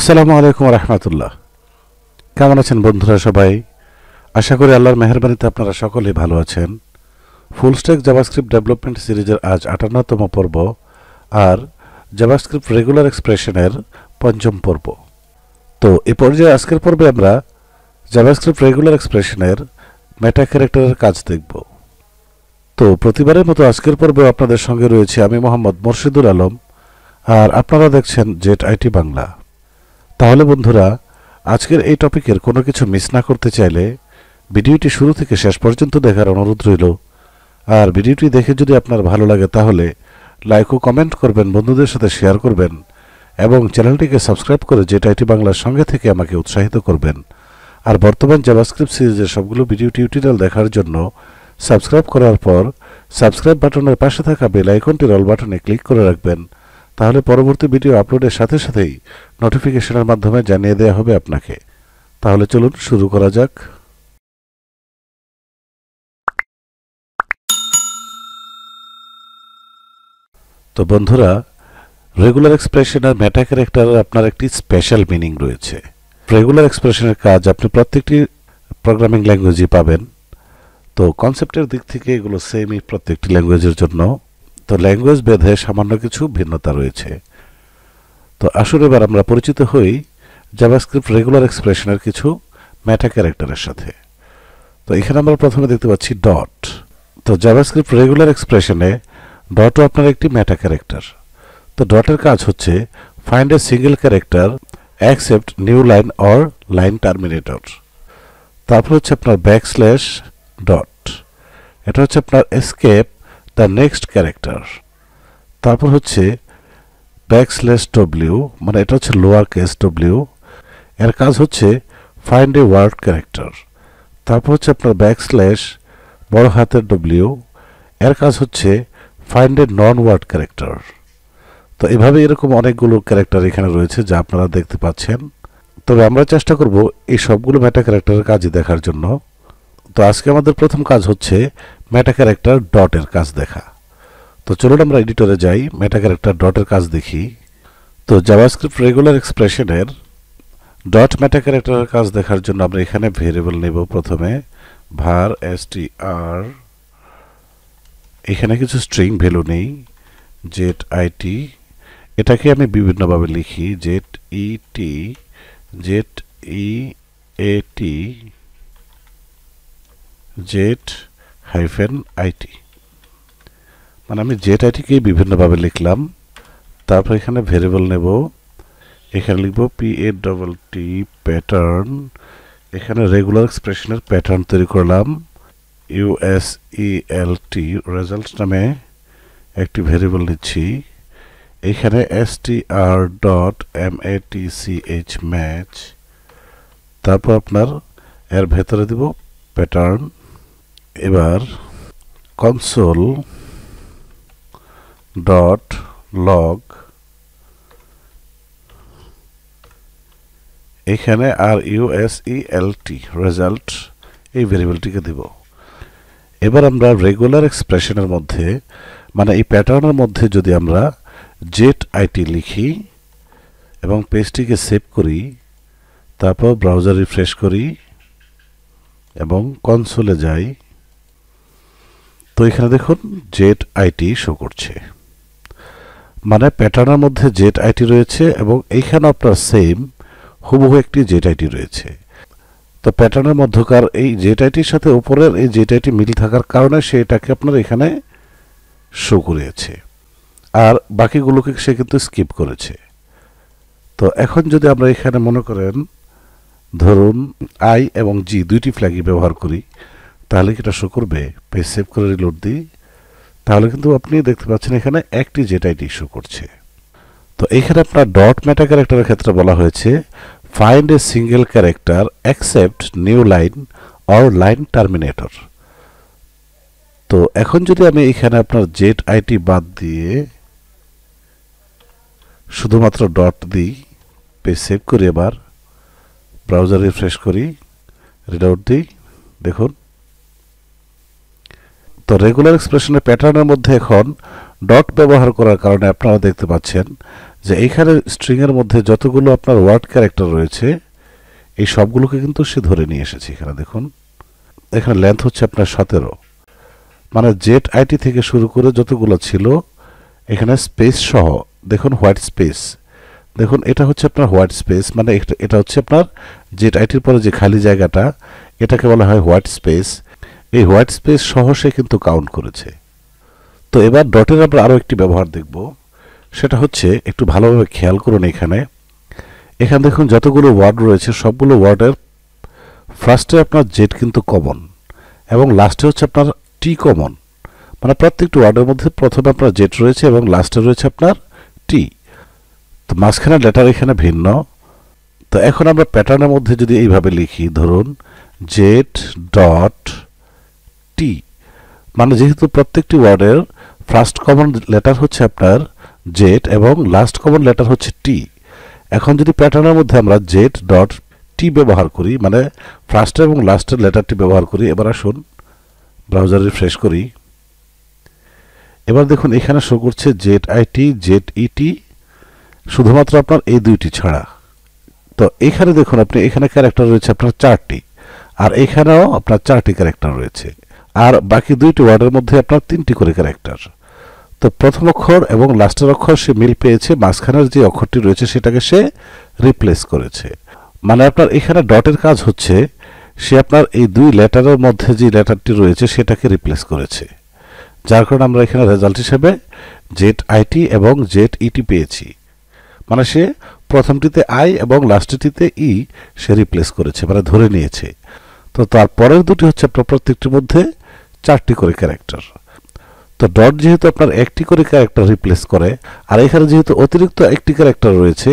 আসসালামু আলাইকুম রহমতুল্লাহ কেমন আছেন বন্ধুরা সবাই আশা করি আল্লাহর মেহরবানিতে আপনারা সকলেই ভালো আছেন ফুল স্টেক জাভাস্ক্রিপ্ট ডেভেলপমেন্ট সিরিজের আজ আটান্নতম পর্ব আর জাভাস্ক্রিপ্ট রেগুলার এক্সপ্রেশনের পঞ্চম পর্ব তো এ পর্যায়ে আজকের পর্বে আমরা জাভাস্ক্রিপ্ট রেগুলার এক্সপ্রেশনের মেটা ক্যারেক্টারের কাজ দেখব তো প্রতিবারের মতো আজকের পর্বে আপনাদের সঙ্গে রয়েছে আমি মোহাম্মদ মোর্শিদুল আলম আর আপনারা দেখছেন জেট আইটি বাংলা তাহলে বন্ধুরা আজকের এই টপিকের কোনো কিছু মিস না করতে চাইলে ভিডিওটি শুরু থেকে শেষ পর্যন্ত দেখার অনুরোধ রইল আর ভিডিওটি দেখে যদি আপনার ভালো লাগে তাহলে লাইক ও কমেন্ট করবেন বন্ধুদের সাথে শেয়ার করবেন এবং চ্যানেলটিকে সাবস্ক্রাইব করে যেটা এটি বাংলার সঙ্গে থেকে আমাকে উৎসাহিত করবেন আর বর্তমান জাভাস্ক্রিপ্ট সিরিজের সবগুলো ভিডিও টিউটোরিয়াল দেখার জন্য সাবস্ক্রাইব করার পর সাবস্ক্রাইব বাটনের পাশে থাকা বেল আইকনটির অল বাটনে ক্লিক করে রাখবেন তাহলে পরবর্তী ভিডিও আপলোডের সাথে সাথেই নোটিফিকেশনের মাধ্যমে জানিয়ে দেওয়া হবে আপনাকে তাহলে চলুন শুরু করা যাক তো বন্ধুরা রেগুলার এক্সপ্রেশন আর মেটা ক্যারেক্টার আপনার একটি স্পেশাল মিনিং রয়েছে রেগুলার এক্সপ্রেশনের কাজ আপনি প্রত্যেকটি প্রোগ্রামিং ল্যাঙ্গুয়েজই পাবেন তো কনসেপ্টের দিক থেকে এগুলো সেমই প্রত্যেকটি ল্যাঙ্গুয়েজের জন্য তো ল্যাঙ্গুয়েজ ভেদে সামান্য কিছু ভিন্নতা রয়েছে তো আসুন এবার আমরা পরিচিত হই জাভাস্ক্রিপ্ট রেগুলার এক্সপ্রেশনের কিছু ম্যাটা ক্যারেক্টারের সাথে তো এখানে আমরা প্রথমে দেখতে পাচ্ছি ডট তো জাভাস্ক্রিপ্ট রেগুলার এক্সপ্রেশনে ডটও আপনার একটি ম্যাটা ক্যারেক্টার তো ডটের কাজ হচ্ছে find a single character accept new line or line terminator তারপর হচ্ছে আপনার ব্যাক স্ল্যাশ ডট এটা হচ্ছে আপনার এসকেপ দ্য নেক্সট ক্যারেক্টার তারপর হচ্ছে ব্যাকস্লেস ডব্লিউ মানে এটা হচ্ছে লোয়ার কেস ডব্লিউ এর কাজ হচ্ছে ফাইন্ড এ ওয়ার্ড ক্যারেক্টার তারপর হচ্ছে আপনার ব্যাকস্ল্যাশ বড় হাতের ডব্লিউ এর কাজ হচ্ছে find a non word character তো এভাবে এরকম অনেকগুলো ক্যারেক্টার এখানে রয়েছে যা আপনারা দেখতে পাচ্ছেন তবে আমরা চেষ্টা করব এই সবগুলো মেটা ক্যারেক্টারের কাজই দেখার জন্য তো আজকে আমাদের প্রথম কাজ হচ্ছে মেটা ক্যারেক্টার ডটের কাজ দেখা তো চলুন আমরা এডিটরে যাই মেটা ক্যারেক্টার ডটের কাজ দেখি তো জাভাস্ক্রিপ্ট রেগুলার এক্সপ্রেশনের ডট মেটা ক্যারেক্টারের কাজ দেখার জন্য আমরা এখানে ভেরিয়েবল নেব প্রথমে ভার এস টি আর এখানে কিছু স্ট্রিং ভ্যালু নেই জেট আইটি এটাকে আমি বিভিন্নভাবে লিখি জেট ইটি জেট ই এটি জেট হাইফেন আইটি মানে আমি জেট আইটিকে বিভিন্নভাবে লিখলাম তারপর এখানে ভেরিয়েবল নেব এখানে লিখব P A double T pattern এখানে রেগুলার এক্সপ্রেশনের প্যাটার্ন তৈরি করলাম ইউএসইএলটি রেজাল্ট e নামে একটি ভেরিয়েবল নিচ্ছি এখানে S T R dot M A T C H match তারপর আপনার এর ভেতরে দিব প্যাটার্ন এবার কনসোল ডট লগ এখানে আর ইউএসই টি রেজাল্ট এই ভেরিয়েবলটিকে দেব এবার আমরা রেগুলার এক্সপ্রেশনের মধ্যে মানে এই প্যাটার্নের মধ্যে যদি আমরা জেট আইটি লিখি এবং পেজটিকে সেভ করি তারপর ব্রাউজার রিফ্রেশ করি এবং কনসোলে যাই তো এখানে দেখুন জেড আইটি শো করছে মানে প্যাটার্নের মধ্যে জেড আইটি রয়েছে এবং এইখানে আপনার সেম হুবহু একটি জেড আইটি রয়েছে তো প্যাটার্নের মধ্যকার এই জেড আইটির সাথে ওপরের এই জেড আইটি মিল থাকার কারণে সে এটাকে আপনার এখানে শো করিয়েছে আর বাকিগুলোকে সে কিন্তু স্কিপ করেছে তো এখন যদি আমরা এখানে মনে করেন ধরুন আই এবং জি দুইটি ফ্ল্যাগই ব্যবহার করি তাহলে কি এটা শো করবে পেজ সেভ করে রিলোড দিই তাহলে কিন্তু আপনি দেখতে পাচ্ছেন এখানে একটি জেট আইডি শো করছে তো এখানে আপনার ডট মেটা ক্যারেক্টারের ক্ষেত্রে বলা হয়েছে find a single character accept new line or line terminator তো এখন যদি আমি এখানে আপনার জেট আইটি বাদ দিয়ে শুধুমাত্র ডট দিই পেজ সেভ করি এবার ব্রাউজার রিফ্রেশ করি রিড আউট দিই দেখুন তো রেগুলার এক্সপ্রেশনের প্যাটার্নের মধ্যে এখন ডট ব্যবহার করার কারণে আপনারা দেখতে পাচ্ছেন যে এইখানে স্ট্রিংয়ের মধ্যে যতগুলো আপনার ওয়ার্ড ক্যারেক্টার রয়েছে এই সবগুলোকে কিন্তু সে ধরে নিয়ে এসেছে এখানে দেখুন এখানে লেন্থ হচ্ছে আপনার সতেরো মানে জেট আইটি থেকে শুরু করে যতগুলো ছিল এখানে স্পেস সহ দেখুন হোয়াইট স্পেস দেখুন এটা হচ্ছে আপনার হোয়াইট স্পেস মানে এটা হচ্ছে আপনার জেট আইটির পরে যে খালি জায়গাটা এটাকে বলা হয় হোয়াইট স্পেস এই হোয়াইট স্পেস সহ সে কিন্তু কাউন্ট করেছে তো এবার ডটের আমরা আরও একটি ব্যবহার দেখব সেটা হচ্ছে একটু ভালোভাবে খেয়াল করুন এখানে এখানে দেখুন যতগুলো ওয়ার্ড রয়েছে সবগুলো ওয়ার্ডের ফার্স্টে আপনার জেড কিন্তু কমন এবং লাস্টে হচ্ছে আপনার টি কমন মানে প্রত্যেকটি ওয়ার্ডের মধ্যে প্রথমে আপনার জেড রয়েছে এবং লাস্টে রয়েছে আপনার টি তো মাঝখানে লেটার এখানে ভিন্ন তো এখন আমরা প্যাটার্নের মধ্যে যদি এইভাবে লিখি ধরুন জেড ডট টি মানে যেহেতু প্রত্যেকটি ওয়ার্ডের ফার্স্ট কমন লেটার হচ্ছে আপনার জেড এবং লাস্ট কমন লেটার হচ্ছে টি এখন যদি প্যাটার্নের মধ্যে আমরা জেড ডট টি ব্যবহার করি মানে ফার্স্ট এবং লাস্টের লেটারটি ব্যবহার করি এবার আসুন ব্রাউজার রিফ্রেশ করি এবার দেখুন এখানে শো করছে জেড আইটি জেড ইটি শুধুমাত্র আপনার এই দুইটি ছাড়া তো এখানে দেখুন আপনি এখানে ক্যারেক্টার রয়েছে আপনার চারটি আর এখানেও আপনার চারটি ক্যারেক্টার রয়েছে আর বাকি দুইটি ওয়ার্ডের মধ্যে আপনার তিনটি করে ক্যারেক্টার তো প্রথম অক্ষর এবং লাস্টের অক্ষর সে মিল পেয়েছে মাঝখানের যে অক্ষরটি রয়েছে সেটাকে সে রিপ্লেস করেছে মানে আপনার এখানে ডটের কাজ হচ্ছে সে আপনার এই দুই লেটারের মধ্যে যে লেটারটি রয়েছে সেটাকে রিপ্লেস করেছে যার কারণে আমরা এখানে রেজাল্ট হিসেবে জেট আইটি এবং জেট ইটি e পেয়েছি মানে সে প্রথমটিতে আই এবং লাস্টটিতে ই e সে রিপ্লেস করেছে মানে ধরে নিয়েছে তো তারপরের দুটি হচ্ছে আপনার প্রত্যেকটির মধ্যে চারটি করে ক্যারেক্টার তো ডট যেহেতু আপনার একটি করে ক্যারেক্টার রিপ্লেস করে আর এখানে যেহেতু অতিরিক্ত একটি ক্যারেক্টার রয়েছে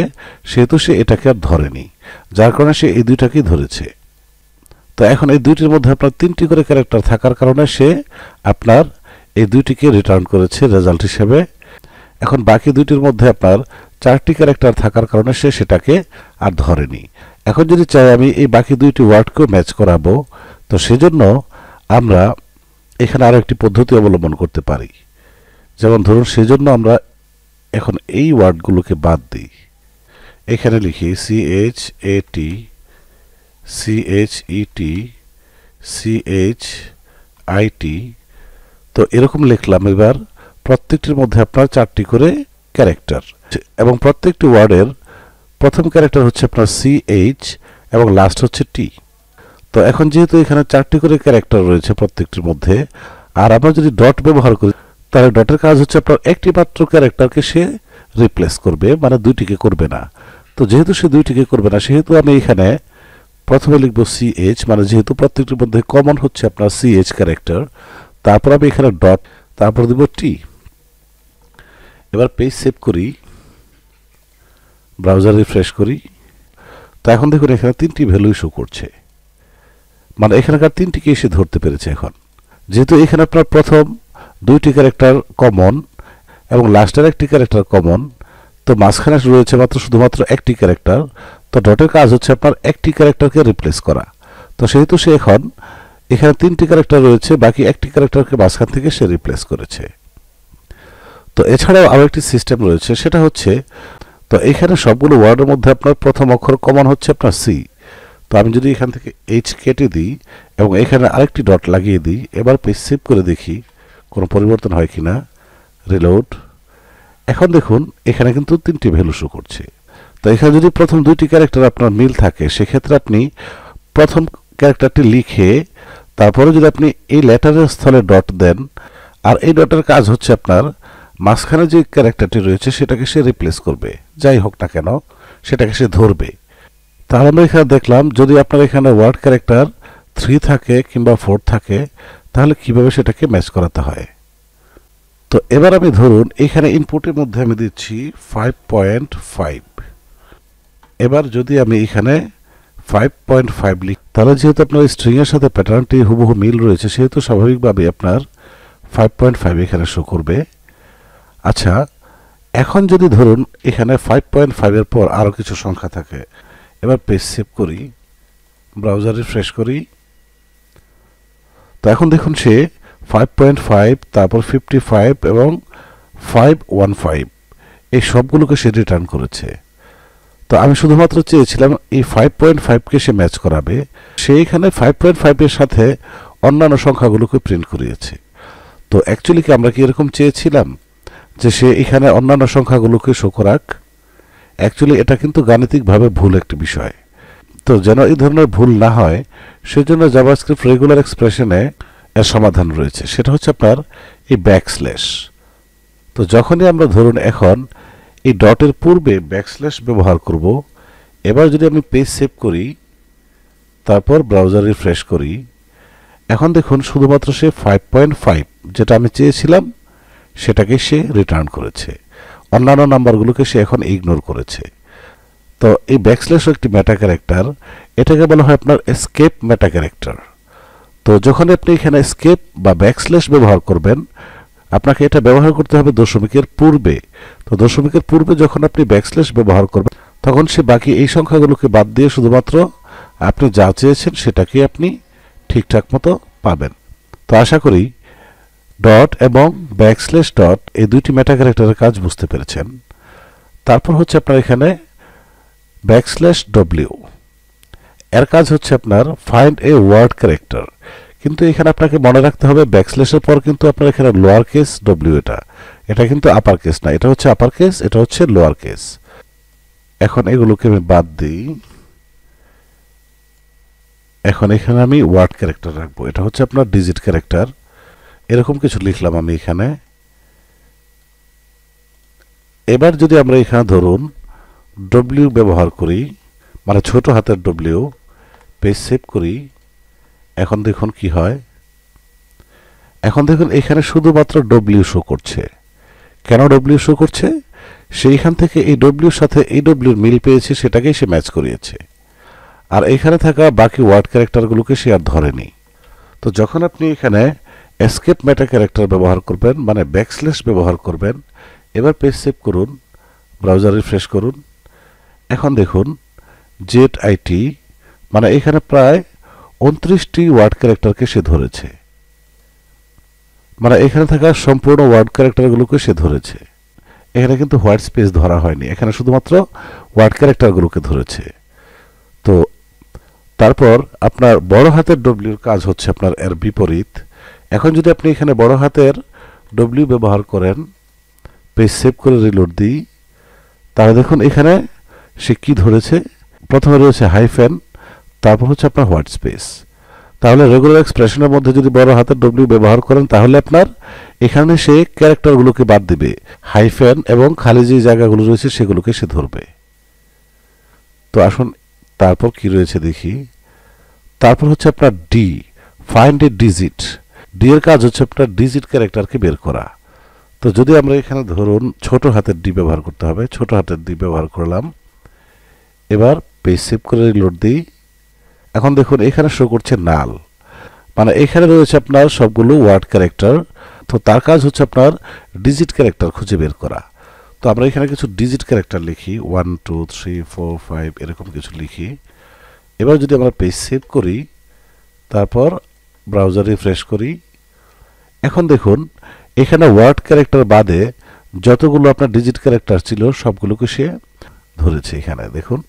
সেহেতু সে এটাকে আর ধরেনি যার কারণে সে এই দুইটাকেই ধরেছে তো এখন এই দুইটির মধ্যে আপনার তিনটি করে ক্যারেক্টার থাকার কারণে সে আপনার এই দুইটিকে রিটার্ন করেছে রেজাল্ট হিসেবে এখন বাকি দুইটির মধ্যে আপনার চারটি ক্যারেক্টার থাকার কারণে সে সেটাকে আর ধরেনি এখন যদি চাই আমি এই বাকি দুইটি ওয়ার্ডকেও ম্যাচ করাবো তো সেজন্য আমরা এখানে আরও একটি পদ্ধতি অবলম্বন করতে পারি যেমন ধরুন সেজন্য আমরা এখন এই ওয়ার্ডগুলোকে বাদ দিই এখানে লিখি C H A T C H E T C H I T তো এরকম লিখলাম এবার প্রত্যেকটির মধ্যে আপনার চারটি করে ক্যারেক্টার এবং প্রত্যেকটি ওয়ার্ডের প্রথম ক্যারেক্টার হচ্ছে আপনার সি এইচ এবং লাস্ট হচ্ছে টি তো এখন যেহেতু এখানে চারটি করে ক্যারেক্টার রয়েছে প্রত্যেকটির মধ্যে আর আমরা যদি ডট ব্যবহার করি তাহলে ডটের কাজ হচ্ছে আপনার একটি মাত্র ক্যারেক্টারকে সে রিপ্লেস করবে মানে দুইটিকে করবে না তো যেহেতু সে দুইটিকে করবে না সেহেতু আমি এখানে প্রথমে লিখব সিএইচ মানে যেহেতু প্রত্যেকটির মধ্যে কমন হচ্ছে আপনার সিএইচ ক্যারেক্টার তারপর আমি এখানে ডট তারপর দিব টি এবার পেজ সেভ করি ব্রাউজার রিফ্রেশ করি তো এখন দেখুন এখানে তিনটি ভ্যালু ইস্যু করছে মানে এখানকার তিনটিকে এসে ধরতে পেরেছে এখন যেহেতু এখানে আপনার প্রথম দুইটি ক্যারেক্টার কমন এবং লাস্টের একটি ক্যারেক্টার কমন তো মাঝখানে রয়েছে মাত্র শুধুমাত্র একটি ক্যারেক্টার তো ডটের কাজ হচ্ছে আপনার একটি ক্যারেক্টারকে রিপ্লেস করা তো সেহেতু সে এখন এখানে তিনটি ক্যারেক্টার রয়েছে বাকি একটি ক্যারেক্টারকে মাঝখান থেকে সে রিপ্লেস করেছে তো এছাড়াও আরও একটি সিস্টেম রয়েছে সেটা হচ্ছে তো এখানে সবগুলো ওয়ার্ডের মধ্যে আপনার প্রথম অক্ষর কমন হচ্ছে আপনার সি তো আমি যদি এখান থেকে এইচ কেটে দিই এবং এখানে আরেকটি ডট লাগিয়ে দিই এবার পেজ সেভ করে দেখি কোনো পরিবর্তন হয় কি না রিলোড এখন দেখুন এখানে কিন্তু তিনটি ভ্যালু শো করছে তো এখানে যদি প্রথম দুইটি ক্যারেক্টার আপনার মিল থাকে সেক্ষেত্রে আপনি প্রথম ক্যারেক্টারটি লিখে তারপরে যদি আপনি এই লেটারের স্থলে ডট দেন আর এই ডটের কাজ হচ্ছে আপনার মাঝখানে যে ক্যারেক্টারটি রয়েছে সেটাকে সে রিপ্লেস করবে যাই হোক না কেন সেটাকে সে ধরবে তাহলে আমরা এখানে দেখলাম যদি আপনার এখানে ওয়ার্ড ক্যারেক্টার থ্রি থাকে কিংবা ফোর থাকে তাহলে কিভাবে সেটাকে ম্যাচ করাতে হয় তো এবার আমি ধরুন এখানে ইনপুটের মধ্যে আমি দিচ্ছি ফাইভ পয়েন্ট ফাইভ এবার যদি আমি এখানে ফাইভ পয়েন্ট ফাইভ লিখ তাহলে যেহেতু আপনার স্ট্রিংয়ের সাথে প্যাটার্নটি হুবহু মিল রয়েছে সেহেতু স্বাভাবিকভাবে আপনার ফাইভ পয়েন্ট ফাইভ এখানে শো করবে আচ্ছা এখন যদি ধরুন এখানে ফাইভ পয়েন্ট ফাইভের পর আরও কিছু সংখ্যা থাকে এবার পেজ সেভ করি ব্রাউজার রিফ্রেশ করি তো এখন দেখুন সে ফাইভ পয়েন্ট ফাইভ তারপর ফিফটি ফাইভ এবং ফাইভ ওয়ান ফাইভ এই সবগুলোকে সে রিটার্ন করেছে তো আমি শুধুমাত্র চেয়েছিলাম এই ফাইভ পয়েন্ট ফাইভকে সে ম্যাচ করাবে সে এখানে ফাইভ পয়েন্ট ফাইভের সাথে অন্যান্য সংখ্যাগুলোকে প্রিন্ট করিয়েছে তো অ্যাকচুয়ালি কি আমরা কি এরকম চেয়েছিলাম যে সে এখানে অন্যান্য সংখ্যাগুলোকে শোকরাক অ্যাকচুয়ালি এটা কিন্তু গাণিতিকভাবে ভুল একটি বিষয় তো যেন এই ধরনের ভুল না হয় সেজন্য জাভাস্ক্রিপ্ট রেগুলার এক্সপ্রেশনে এর সমাধান রয়েছে সেটা হচ্ছে আপনার এই ব্যাকস্ল্যাশ তো যখনই আমরা ধরুন এখন এই ডটের পূর্বে ব্যাকস্ল্যাশ ব্যবহার করব এবার যদি আমি পেজ সেভ করি তারপর ব্রাউজার রিফ্রেশ করি এখন দেখুন শুধুমাত্র সে ফাইভ পয়েন্ট ফাইভ যেটা আমি চেয়েছিলাম সেটাকে সে রিটার্ন করেছে অন্যান্য নাম্বারগুলোকে সে এখন ইগনোর করেছে তো এই ব্যাকস্ল্যাশ একটি ম্যাটা ক্যারেক্টার এটাকে বলা হয় আপনার স্কেপ ম্যাটা ক্যারেক্টার তো যখন আপনি এখানে স্কেপ বা ব্যাকস্ল্যাশ ব্যবহার করবেন আপনাকে এটা ব্যবহার করতে হবে দশমিকের পূর্বে তো দশমিকের পূর্বে যখন আপনি ব্যাকস্ল্যাশ ব্যবহার করবেন তখন সে বাকি এই সংখ্যাগুলোকে বাদ দিয়ে শুধুমাত্র আপনি যা চেয়েছেন সেটাকে আপনি ঠিকঠাক মতো পাবেন তো আশা করি ডট এবং ব্যাকস্লেস ডট এই দুইটি মেটা ক্যারেক্টারের কাজ বুঝতে পেরেছেন তারপর হচ্ছে আপনার এখানে ব্যাকস্ল্যাশ ডব্লিউ এর কাজ হচ্ছে আপনার ফাইন্ড এ ওয়ার্ড ক্যারেক্টার কিন্তু এখানে আপনাকে মনে রাখতে হবে ব্যাকস্ল্যাশের পর কিন্তু আপনার এখানে লোয়ার কেস ডব্লিউ এটা এটা কিন্তু আপার কেস না এটা হচ্ছে আপার কেস এটা হচ্ছে লোয়ার কেস এখন এগুলোকে আমি বাদ দিই এখন এখানে আমি ওয়ার্ড ক্যারেক্টার রাখবো এটা হচ্ছে আপনার ডিজিট ক্যারেক্টার এরকম কিছু লিখলাম আমি এখানে এবার যদি আমরা এখানে ধরুন ডব্লিউ ব্যবহার করি মানে ছোট হাতের ডব্লিউ পেজ সেভ করি এখন দেখুন কি হয় এখন দেখুন এখানে শুধুমাত্র ডব্লিউ শো করছে কেন ডব্লিউ শো করছে সেইখান থেকে এই ডব্লিউর সাথে এই ডব্লিউর মিল পেয়েছে সেটাকেই সে ম্যাচ করিয়েছে আর এখানে থাকা বাকি ওয়ার্ড ক্যারেক্টারগুলোকে সে আর ধরেনি তো যখন আপনি এখানে এসকেপ মেটা ক্যারেক্টার ব্যবহার করবেন মানে ব্যাকস্ল্যাশ ব্যবহার করবেন এবার পেজ সেভ করুন ব্রাউজার রিফ্রেশ করুন এখন দেখুন জেড আইটি মানে এখানে প্রায় উনত্রিশটি ওয়ার্ড ক্যারেক্টারকে সে ধরেছে মানে এখানে থাকা সম্পূর্ণ ওয়ার্ড ক্যারেক্টারগুলোকে সে ধরেছে এখানে কিন্তু হোয়াইট স্পেস ধরা হয়নি এখানে শুধুমাত্র ওয়ার্ড ক্যারেক্টারগুলোকে ধরেছে তো তারপর আপনার বড় হাতের ডব্লিউর কাজ হচ্ছে আপনার এর বিপরীত এখন যদি আপনি এখানে বড় হাতের ডব্লিউ ব্যবহার করেন পেজ সেভ করে রিলোড দিই তাহলে দেখুন এখানে সে কী ধরেছে প্রথমে রয়েছে হাইফেন তারপর হচ্ছে আপনার হোয়াট স্পেস তাহলে রেগুলার এক্সপ্রেশনের মধ্যে যদি বড় হাতের ডব্লিউ ব্যবহার করেন তাহলে আপনার এখানে সে ক্যারেক্টারগুলোকে বাদ দিবে হাইফেন এবং খালি যে জায়গাগুলো রয়েছে সেগুলোকে সে ধরবে তো আসুন তারপর কি রয়েছে দেখি তারপর হচ্ছে আপনার D find a digit D এর কাজ হচ্ছে আপনার ডিজিট ক্যারেক্টারকে বের করা তো যদি আমরা এখানে ধরুন ছোট হাতের ডি ব্যবহার করতে হবে ছোট হাতের ডি ব্যবহার করলাম এবার পেজ সেভ করে রিলোড দিই এখন দেখুন এখানে শো করছে নাল মানে এখানে রয়েছে আপনার সবগুলো ওয়ার্ড ক্যারেক্টার তো তার কাজ হচ্ছে আপনার ডিজিট ক্যারেক্টার খুঁজে বের করা তো আমরা এখানে কিছু ডিজিট ক্যারেক্টার লিখি one two three four five এরকম কিছু লিখি এবার যদি আমরা পেজ সেভ করি তারপর ব্রাউজার রিফ্রেশ করি এখন দেখুন এখানে ওয়ার্ড ক্যারেক্টার বাদে যতগুলো আপনার ডিজিট ক্যারেক্টার ছিল সবগুলোকে সে ধরেছে এখানে দেখুন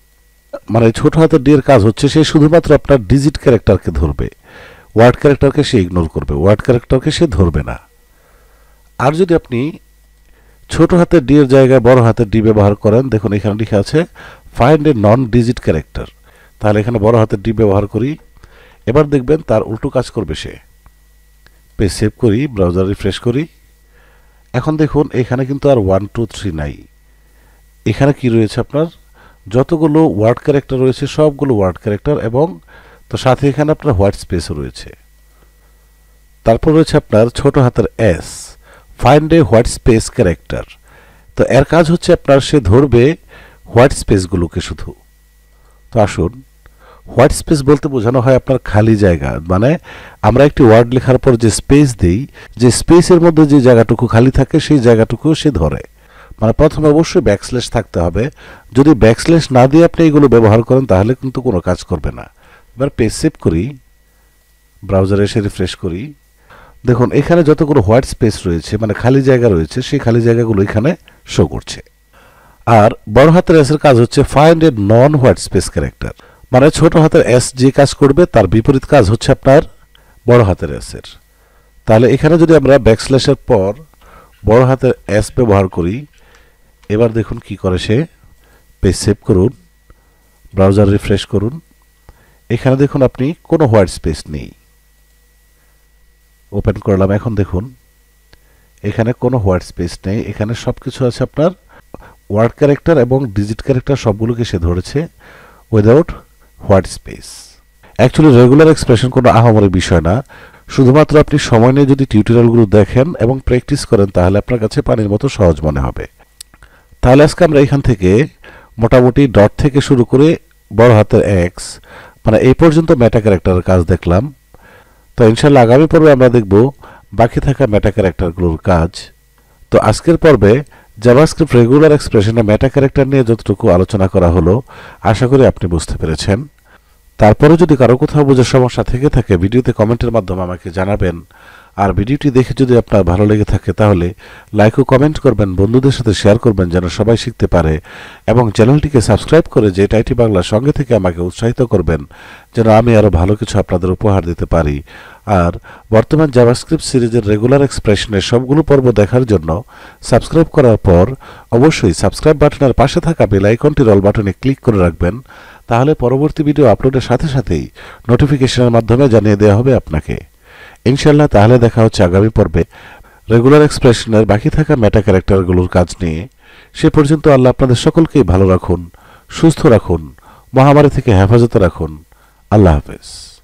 মানে ছোট হাতের ডিয়ের কাজ হচ্ছে সে শুধুমাত্র আপনার ডিজিট ক্যারেক্টারকে ধরবে ওয়ার্ড ক্যারেক্টারকে সে ইগনোর করবে ওয়ার্ড ক্যারেক্টারকে সে ধরবে না আর যদি আপনি ছোট হাতের ডি এর জায়গায় বড় হাতের ডি ব্যবহার করেন দেখুন এখানে লেখা আছে find a non digit character তাহলে এখানে বড় হাতের ডি ব্যবহার করি এবার দেখবেন তার উল্টো কাজ করবে সে পেজ সেভ করি ব্রাউজার রিফ্রেশ করি এখন দেখুন এখানে কিন্তু আর ওয়ান টু থ্রি নাই এখানে কি রয়েছে আপনার যতগুলো ওয়ার্ড ক্যারেক্টার রয়েছে সবগুলো ওয়ার্ড ক্যারেক্টার এবং তো সাথে এখানে আপনার হোয়াইট স্পেসও রয়েছে তারপর রয়েছে আপনার ছোট হাতের S find a white space character তো এর কাজ হচ্ছে আপনার সে ধরবে হোয়াইট স্পেসগুলোকে শুধু তো আসুন হোয়াইট স্পেস বলতে বোঝানো হয় আপনার খালি জায়গা মানে আমরা একটি ওয়ার্ড লেখার পর যে স্পেস দিই যে স্পেসের মধ্যে যে জায়গাটুকু খালি থাকে সেই জায়গাটুকু সে ধরে মানে প্রথমে অবশ্যই ব্যাকস্লেশ থাকতে হবে যদি ব্যাকস্লেশ না দিয়ে আপনি এগুলো ব্যবহার করেন তাহলে কিন্তু কোনো কাজ করবে না এবার পেজ সেভ করি ব্রাউজারে এসে রিফ্রেশ করি দেখুন এখানে যতগুলো হোয়াইট স্পেস রয়েছে মানে খালি জায়গা রয়েছে সেই খালি জায়গাগুলো এখানে শো করছে আর বড় হাতের এসের কাজ হচ্ছে find a non white space character মানে ছোট হাতের এস যে কাজ করবে তার বিপরীত কাজ হচ্ছে আপনার বড় হাতের এসের তাহলে এখানে যদি আমরা ব্যাকস্ল্যাশের পর বড় হাতের এস ব্যবহার করি এবার দেখুন কি করে সে পেজ সেভ করুন ব্রাউজার রিফ্রেশ করুন এখানে দেখুন আপনি কোনো হোয়াইট স্পেস নেই ওপেন করলাম এখন দেখুন এখানে কোনো হোয়াইট স্পেস নেই এখানে সব কিছু আছে আপনার ওয়ার্ড ক্যারেক্টার এবং ডিজিট ক্যারেক্টার সবগুলোকে সে ধরেছে without white space actually regular expression কোনো আহামরি বিষয় না শুধুমাত্র আপনি সময় নিয়ে যদি টিউটোরিয়ালগুলো দেখেন এবং প্র্যাকটিস করেন তাহলে আপনার কাছে পানির মতো সহজ মনে হবে তাহলে আজকে আমরা এখান থেকে মোটামুটি ডট থেকে শুরু করে বড় হাতের এক্স মানে এই পর্যন্ত মেটা ক্যারেক্টারের কাজ দেখলাম তো ইনশাল্লাহ আগামী পর্বে আমরা দেখব বাকি থাকা মেটা ক্যারেক্টারগুলোর কাজ তো আজকের পর্বে জাভাস্ক্রিপ্ট রেগুলার এক্সপ্রেশনে মেটা ক্যারেক্টার নিয়ে যতটুকু আলোচনা করা হলো আশা করি আপনি বুঝতে পেরেছেন তারপরে যদি কারো কোথাও বোঝার সমস্যা থেকে থাকে ভিডিওতে কমেন্টের মাধ্যমে আমাকে জানাবেন আর ভিডিওটি দেখে যদি আপনার ভালো লেগে থাকে তাহলে লাইক ও কমেন্ট করবেন বন্ধুদের সাথে শেয়ার করবেন যেন সবাই শিখতে পারে এবং চ্যানেলটিকে সাবস্ক্রাইব করে যে টাইটি বাংলার সঙ্গে থেকে আমাকে উৎসাহিত করবেন যেন আমি আরও ভালো কিছু আপনাদের উপহার দিতে পারি আর বর্তমান জাভাস্ক্রিপ্ট সিরিজের রেগুলার এক্সপ্রেশনের সবগুলো পর্ব দেখার জন্য সাবস্ক্রাইব করার পর অবশ্যই সাবস্ক্রাইব বাটনের পাশে থাকা বেল আইকনটির অল বাটনে ক্লিক করে রাখবেন তাহলে পরবর্তী ভিডিও আপলোডের সাথে সাথেই নোটিফিকেশনের মাধ্যমে জানিয়ে দেওয়া হবে আপনাকে ইনশাল্লাহ তাহলে দেখা হচ্ছে আগামী পর্বে রেগুলার এক্সপ্রেশনের বাকি থাকা মেটা ক্যারেক্টারগুলোর কাজ নিয়ে সে পর্যন্ত আল্লাহ আপনাদের সকলকেই ভালো রাখুন সুস্থ রাখুন মহামারী থেকে হেফাজতে রাখুন আল্লাহ হাফেজ